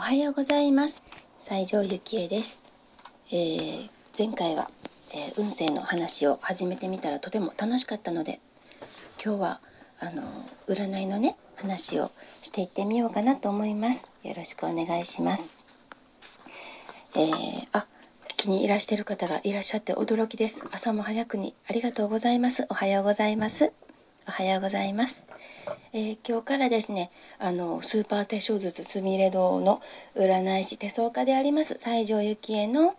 おはようございます西条ゆきえです、えー、前回は、えー、運勢の話を始めてみたらとても楽しかったので今日はあの占いのね話をしていってみようかなと思いますよろしくお願いしますえー、あ気に入らしてる方がいらっしゃって驚きです朝も早くにありがとうございますおはようございますおはようございますえー、今日からですねあのスーパー手相術すみれ堂の占い師手相家であります西条幸恵の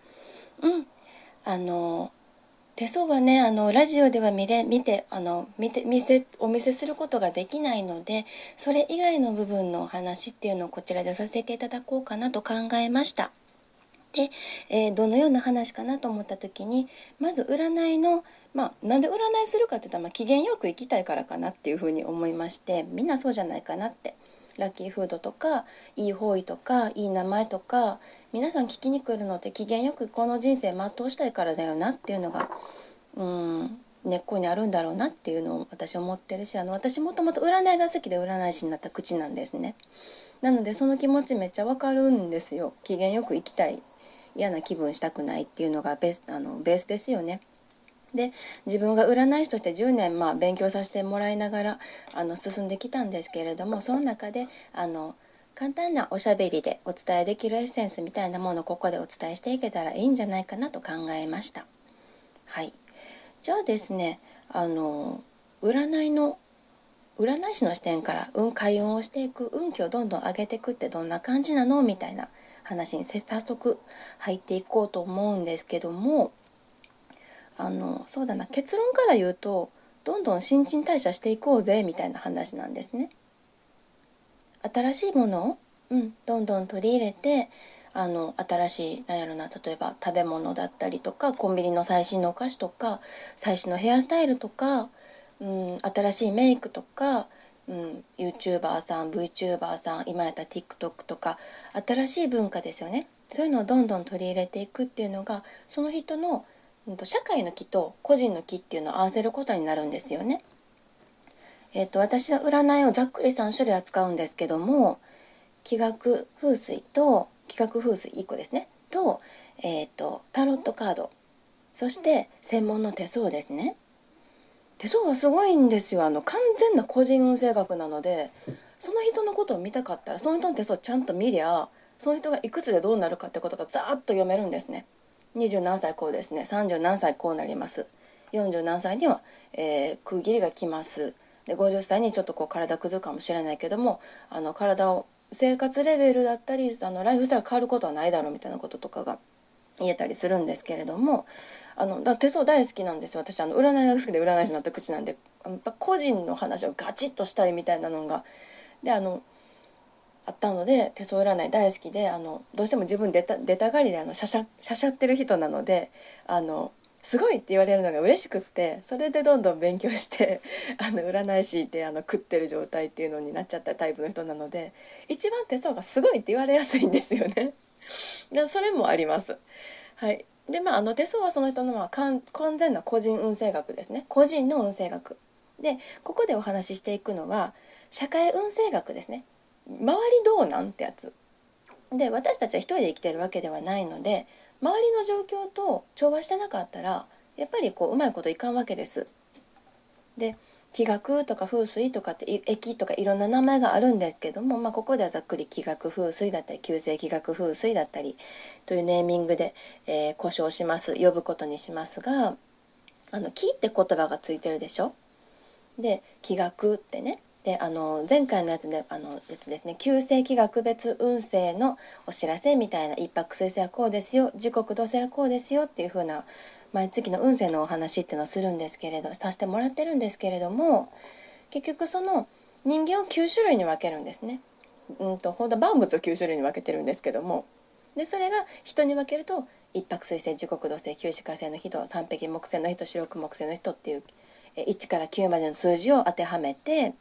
うんあの手相はねあのラジオでは見れ見てあの見て見せお見せすることができないのでそれ以外の部分のお話っていうのをこちらでさせていただこうかなと考えました。で、えー、どのような話かなと思った時にまず占いの、まあ、なんで占いするかって言ったら、まあ、機嫌よく行きたいからかなっていうふうに思いましてみんなそうじゃないかなって。ラッキーフードとかいい方位とかいい名前とか皆さん聞きに来るのって機嫌よくこの人生全うしたいからだよなっていうのがうん根っこにあるんだろうなっていうのを私思ってるしあの私もともと占いが好きで占い師になった口なんですね。なのでその気持ちめっちゃわかるんですよ。機嫌よく行きたい嫌な気分したくないっていうのがベースあのベースですよね。で自分が占い師として10年、まあ、勉強させてもらいながらあの進んできたんですけれどもその中であの簡単なおしゃべりでお伝えできるエッセンスみたいなものをここでお伝えしていけたらいいんじゃないかなと考えました。はいじゃあですねあの占いの占い師の視点から運開運をしていく運気をどんどん上げていくってどんな感じなのみたいな話に早速入っていこうと思うんですけどもあのそうだな結論から言うとどんどん新陳代謝していこうぜみたいな話なんですね。新しいものを、うん、どんどん取り入れてあの新しいなんやろな例えば食べ物だったりとかコンビニの最新のお菓子とか最新のヘアスタイルとか、うん、新しいメイクとかうん、YouTuber さん VTuber さん今やった TikTok とか新しい文化ですよねそういうのをどんどん取り入れていくっていうのがその人の、うん、と社会の木と個人の木っていうのを合わせることになるんですよね。えーと、私は占いをざっくり3種類扱うんですけども気学風水と気学風水1個ですねと,、えーとタロットカードそして専門の手相ですね。手相はすごいんですよあの完全な個人運勢学なのでその人のことを見たかったらその人の手相ちゃんと見りゃその人がいくつでどうなるかってことがざーっと読めるんですね。20何歳こうですね30何歳こうなります40何歳には、えー、区切りがきますで50歳にちょっとこう体崩すかもしれないけどもあの体を生活レベルだったりあのライフスタイル変わることはないだろうみたいなこととかが言えたりするんですけれどもあのだ手相大好きなんですよ私あの占いが好きで占い師になった口なんで個人の話をガチッとしたいみたいなのがであのあったので手相占い大好きであのどうしても自分出た出たがりであのしゃしゃしゃしゃってる人なのであのすごいって言われるのが嬉しくってそれでどんどん勉強して あの占い師ってあの食ってる状態っていうのになっちゃったタイプの人なので一番手相がすごいって言われやすいんですよね。でそれもあります。はいでまあ、あの手相はその人のまあ完全な個人運勢学ですね個人の運勢学でここでお話ししていくのは社会運勢学ですね周りどうなんてやつで私たちは一人で生きてるわけではないので周りの状況と調和してなかったらやっぱりこううまいこといかんわけです。で気学とか風水とかって駅とかいろんな名前があるんですけども、まあ、ここではざっくり気学風水だったり旧性気学風水だったりというネーミングで、えー、故障します呼ぶことにしますがあの「気」って言葉がついてるでしょで「気学」ってねであの前回のやつであのやつですね旧世紀学別運勢のお知らせみたいな一泊水星はこうですよ時刻土星はこうですよっていう風な毎月の運勢のお話っていうのをするんですけれどさせてもらってるんですけれども結局その人間を9種類に分けるんですね。うんと本当万物を9種類に分けてるんですけどもでそれが人に分けると一泊水星時刻土星九死火星の人三匹木星の人四六木星の人っていう1から9までの数字を当てはめて。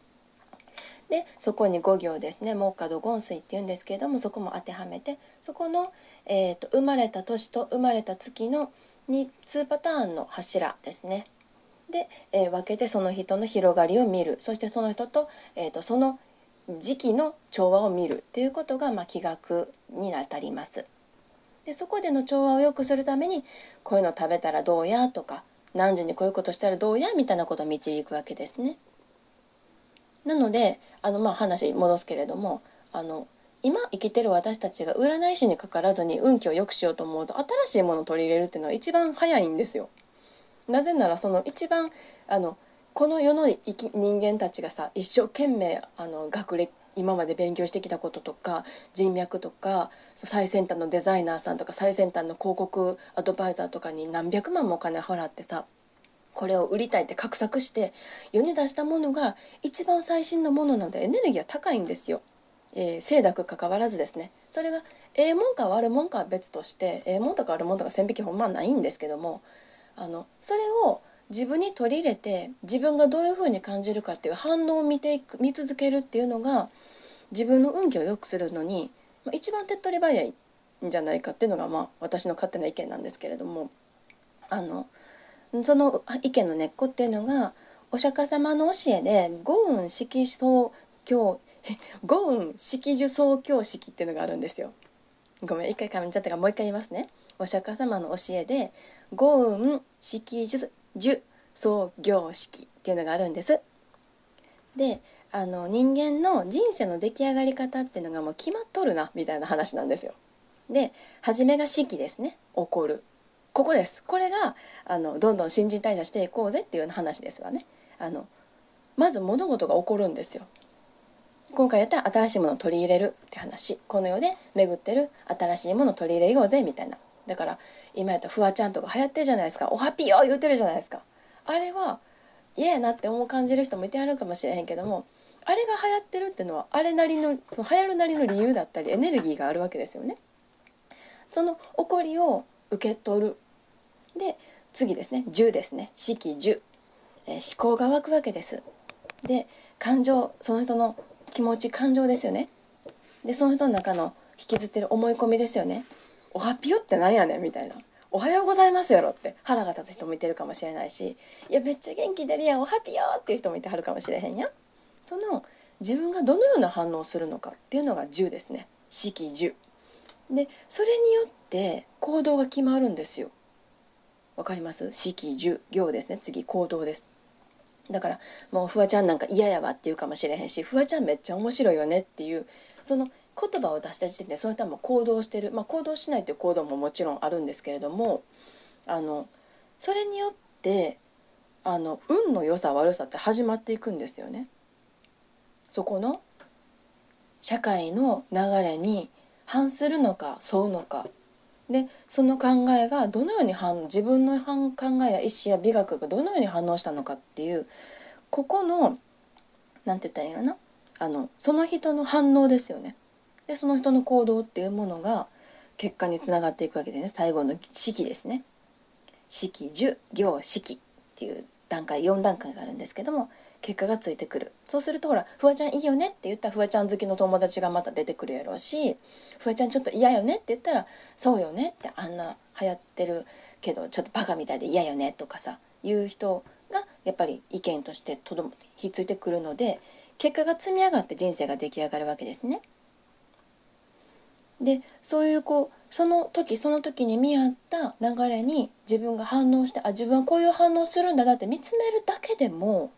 でそこに5行ですね「モッカドゴンスイ」っていうんですけれどもそこも当てはめてそこの、えーと、生まれた年と生まれた月の 2, 2パターンの柱ですね。で、えー、分けてその人の広がりを見るそしてその人と,、えーと、とその時期の調和を見るっていうことが、まあ、気学にあたります。でそこでの調和を良くするためにこういうの食べたらどうやとか何時にこういうことしたらどうやみたいなことを導くわけですね。なのであのまあ話戻すけれどもあの今生きてる私たちが占い師にかからずに運気を良くしようと思うと新しいものを取り入れるっていうのは一番早いんですよ。なぜならその一番あのこの世の生き人間たちがさ一生懸命あの学歴今まで勉強してきたこととか人脈とか最先端のデザイナーさんとか最先端の広告アドバイザーとかに何百万もお金払ってさこれを売りたいって画策して世に出したものが一番最新のものなのでエネルギーは高いんですよ。えー、清濁関わらずですねそれがええもんか悪いもんかは別としてええもんとか悪いもんとか線引きほんまないんですけどもあのそれを自分に取り入れて自分がどういうふうに感じるかっていう反応を見ていく見続けるっていうのが自分の運気を良くするのに、まあ、一番手っ取り早いんじゃないかっていうのが、まあ、私の勝手な意見なんですけれどもあのその意見の根っこっていうのがお釈迦様の教えで五運色相教 五運色樹宗教式っていうのがあるんですよ。ごめん一回噛んじゃったからもう一回言いますね。お釈迦様の教えで五運色樹創業式っていうのがあるんです。であの人間の人生の出来上がり方っていうのがもう決まっとるなみたいな話なんですよ。で初めが式ですね起こるここですこれがあのどんどん新人退社していこうぜっていうような話ですわねあのまず物事が起こるんですよ今回やったら新しいものを取り入れるって話この世で巡ってる新しいものを取り入れようぜみたいなだから今やったらフワちゃんとか流行ってるじゃないですかおはぴよ言うてるじゃないですかあれは嫌やなって思う感じる人もいてはるかもしれへんけどもあれが流行ってるっていうのはあれなりのその流行るなりの理由だったりエネルギーがあるわけですよね。その起こりを受け取るで次ですね10ですね式10、えー、思考が湧くわけですで感情その人の気持ち感情ですよねでその人の中の引きずってる思い込みですよねおはぴよってなんやねんみたいなおはようございますやろって腹が立つ人もいてるかもしれないしいやめっちゃ元気出るやんおはぴよっていう人もいてはるかもしれへんやんその自分がどのような反応をするのかっていうのが10ですね式10でそれによって行動が決まるんですよ。わかります式住行ですね次行動です。だからもうフワちゃんなんか嫌やわって言うかもしれへんしフワちゃんめっちゃ面白いよねっていうその言葉を出した時点でその人はもう行動してる、まあ、行動しないという行動ももちろんあるんですけれどもあのそれによってあの運の良さ悪さって始まっていくんですよね。そこの社会の流れに反するのか沿うのかでその考えがどのように反自分の考えや意思や美学がどのように反応したのかっていうここの何て言ったらいいのかなあのその人の反応ですよね。でその人の行動っていうものが結果につながっていくわけでね最後の式ですね。式十行式っていう段階4段階があるんですけども結果がついてくるそうするとほら「フワちゃんいいよね」って言ったらフワちゃん好きの友達がまた出てくるやろうし「フワちゃんちょっと嫌よね」って言ったら「そうよね」ってあんな流行ってるけどちょっとバカみたいで嫌よねとかさいう人がやっぱり意見としてとどひっついてくるので結果が積み上がって人生が出来上がるわけですね。でそういうこうその時その時に見合った流れに自分が反応してあ自分はこういう反応するんだなって見つめるだけでも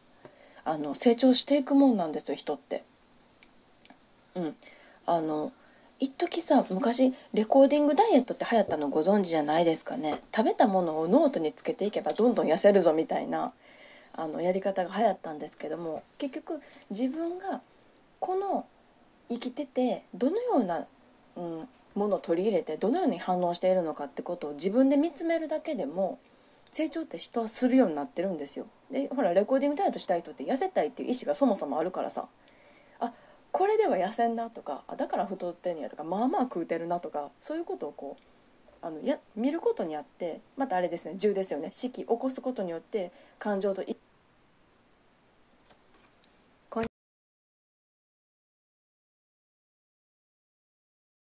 あの成長していくもんなんですよ人って。うん、あの一時さ昔レコーディングダイエットって流行ったのご存知じゃないですかね食べたものをノートにつけていけばどんどん痩せるぞみたいなあのやり方が流行ったんですけども結局自分がこの生きててどのような、うん、ものを取り入れてどのように反応しているのかってことを自分で見つめるだけでも成長って人はするようになってるんですよ。でほらレコーディングダイエットしたい人って痩せたいっていう意思がそもそもあるからさあこれでは痩せんなとかあだから太ってんやとかまあまあ食うてるなとかそういうことをこうあのや見ることにあってまたあれですね銃ですよね式起こすことによって感情と一